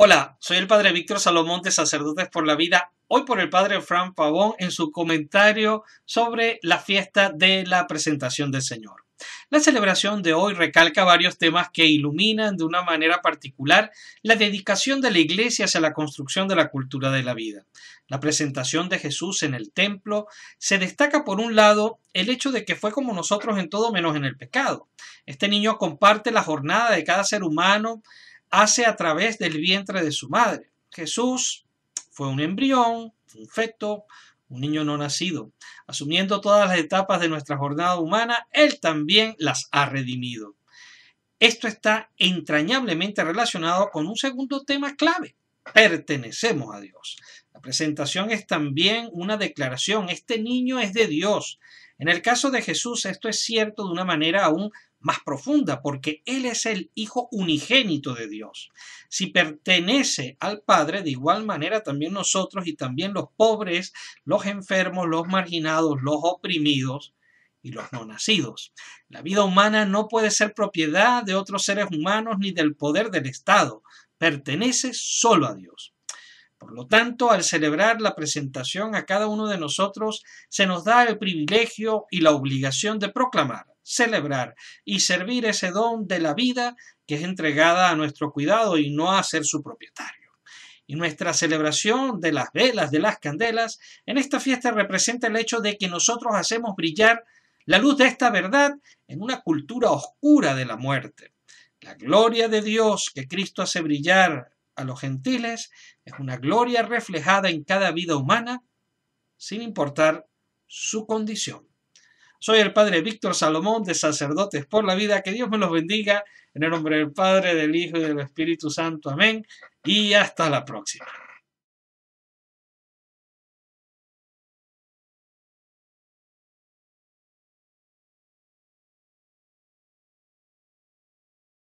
Hola, soy el padre Víctor Salomón de Sacerdotes por la Vida, hoy por el padre Fran Pavón en su comentario sobre la fiesta de la presentación del Señor. La celebración de hoy recalca varios temas que iluminan de una manera particular la dedicación de la Iglesia hacia la construcción de la cultura de la vida. La presentación de Jesús en el templo se destaca por un lado el hecho de que fue como nosotros en todo menos en el pecado. Este niño comparte la jornada de cada ser humano hace a través del vientre de su madre. Jesús fue un embrión, un feto, un niño no nacido. Asumiendo todas las etapas de nuestra jornada humana, Él también las ha redimido. Esto está entrañablemente relacionado con un segundo tema clave, pertenecemos a Dios. La presentación es también una declaración, este niño es de Dios. En el caso de Jesús esto es cierto de una manera aún más profunda, porque Él es el Hijo unigénito de Dios. Si pertenece al Padre, de igual manera también nosotros y también los pobres, los enfermos, los marginados, los oprimidos y los no nacidos. La vida humana no puede ser propiedad de otros seres humanos ni del poder del Estado pertenece solo a Dios. Por lo tanto, al celebrar la presentación a cada uno de nosotros, se nos da el privilegio y la obligación de proclamar, celebrar y servir ese don de la vida que es entregada a nuestro cuidado y no a ser su propietario. Y nuestra celebración de las velas, de las candelas, en esta fiesta representa el hecho de que nosotros hacemos brillar la luz de esta verdad en una cultura oscura de la muerte. La gloria de Dios que Cristo hace brillar a los gentiles es una gloria reflejada en cada vida humana, sin importar su condición. Soy el Padre Víctor Salomón de Sacerdotes por la Vida. Que Dios me los bendiga en el nombre del Padre, del Hijo y del Espíritu Santo. Amén. Y hasta la próxima.